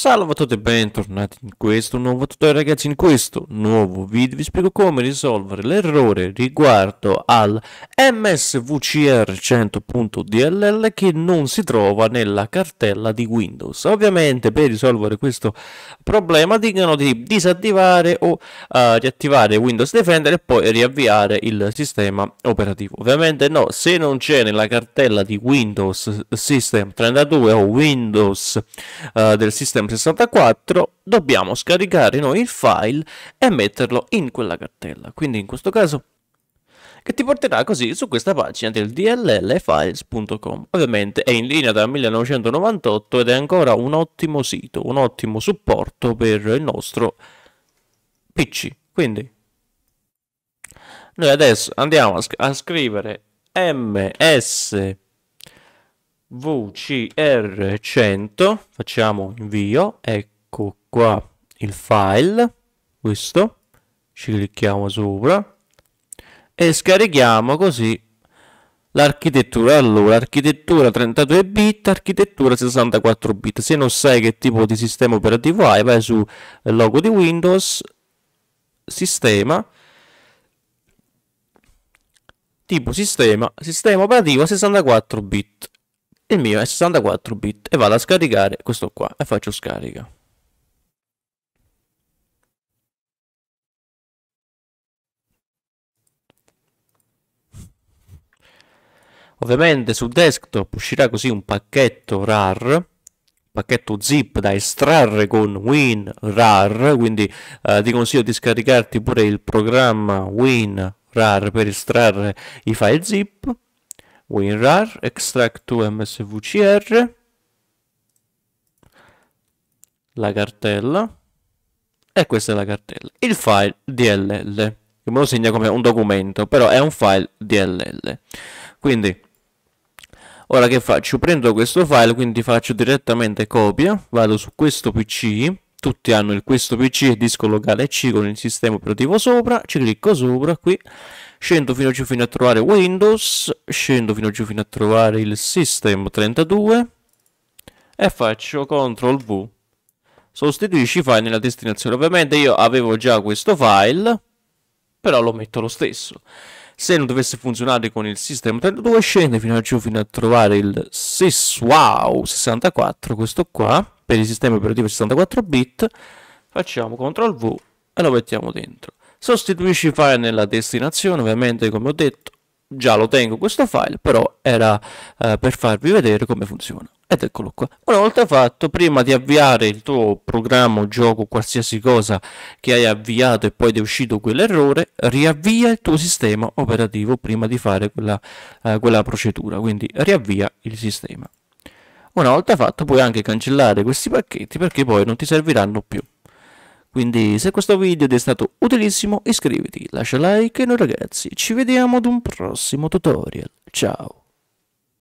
Salve a tutti e bentornati in questo nuovo tutorial ragazzi in questo nuovo video vi spiego come risolvere l'errore riguardo al MSVCR 100.dll che non si trova nella cartella di Windows ovviamente per risolvere questo problema dicono di disattivare o uh, riattivare Windows Defender e poi riavviare il sistema operativo ovviamente no se non c'è nella cartella di Windows System 32 o Windows uh, del sistema 64 dobbiamo scaricare noi il file e metterlo in quella cartella, quindi in questo caso che ti porterà così su questa pagina del dllfiles.com. Ovviamente è in linea dal 1998 ed è ancora un ottimo sito, un ottimo supporto per il nostro PC. Quindi noi adesso andiamo a, sc a scrivere ms vcr100 facciamo invio ecco qua il file questo ci clicchiamo sopra e scarichiamo così l'architettura allora architettura 32 bit architettura 64 bit se non sai che tipo di sistema operativo hai vai su logo di windows sistema tipo sistema sistema operativo 64 bit il mio è 64 bit e vado a scaricare questo qua e faccio scarica Ovviamente sul desktop uscirà così un pacchetto RAR, pacchetto zip da estrarre con WinRAR, quindi eh, ti consiglio di scaricarti pure il programma WinRAR per estrarre i file zip. WinRAR, extract to msvcr, la cartella, e questa è la cartella, il file DLL, che me lo segna come un documento, però è un file DLL. Quindi, ora che faccio? Prendo questo file, quindi faccio direttamente copia, vado su questo PC, tutti hanno il, questo PC disco locale C con il sistema operativo sopra, ci clicco sopra qui, scendo fino a giù fino a trovare Windows, scendo fino a giù fino a trovare il System 32 e faccio CTRL V. Sostituisci i file nella destinazione. Ovviamente io avevo già questo file, però lo metto lo stesso. Se non dovesse funzionare con il System 32 scende fino a giù fino a trovare il SysWow 64, questo qua per il sistema operativo 64 bit, facciamo CTRL V e lo mettiamo dentro. Sostituisci file nella destinazione, ovviamente come ho detto già lo tengo questo file, però era eh, per farvi vedere come funziona. Ed eccolo qua. Una volta fatto, prima di avviare il tuo programma, gioco, qualsiasi cosa che hai avviato e poi ti è uscito quell'errore, riavvia il tuo sistema operativo prima di fare quella, eh, quella procedura. Quindi riavvia il sistema. Una volta fatto puoi anche cancellare questi pacchetti perché poi non ti serviranno più. Quindi se questo video ti è stato utilissimo iscriviti, lascia like e noi ragazzi ci vediamo ad un prossimo tutorial. Ciao!